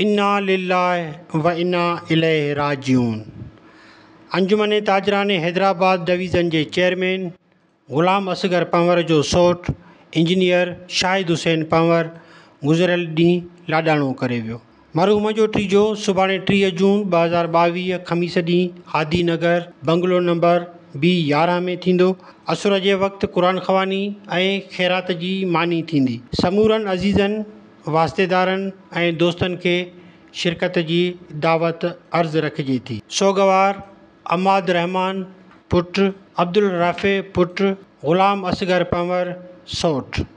इना लिलाए व इना इलह राजून अंजुमन ताजरान हैदराबाद डिवीज़न जे चेयरमैन ग़ुलाम असगर पंवर जो सोट इंजीनियर शाहिद हुसैन पंवर गुज़िरियल ॾींहुं लाॾाणो करे वियो मरूम जो टीजो सुभाणे टीह जून ॿ हज़ार ॿावीह खमीस ॾींहुं आदि नगर बंगलो नंबर बी यारहं में थींदो असुर जे वक़्तु क़ुर ख़वानी ऐं ख़ैरात जी मानी थींदी समूरनि अज़ीज़नि वास्तेदारनि ऐं दोस्तनि खे शिरकत जी दावत अर्ज़ु रखिजे थी सोगवार अमाद रहमान पुटु अब्दुल राफ़े पुटु ग़ुलाम असगर पंवर सोठ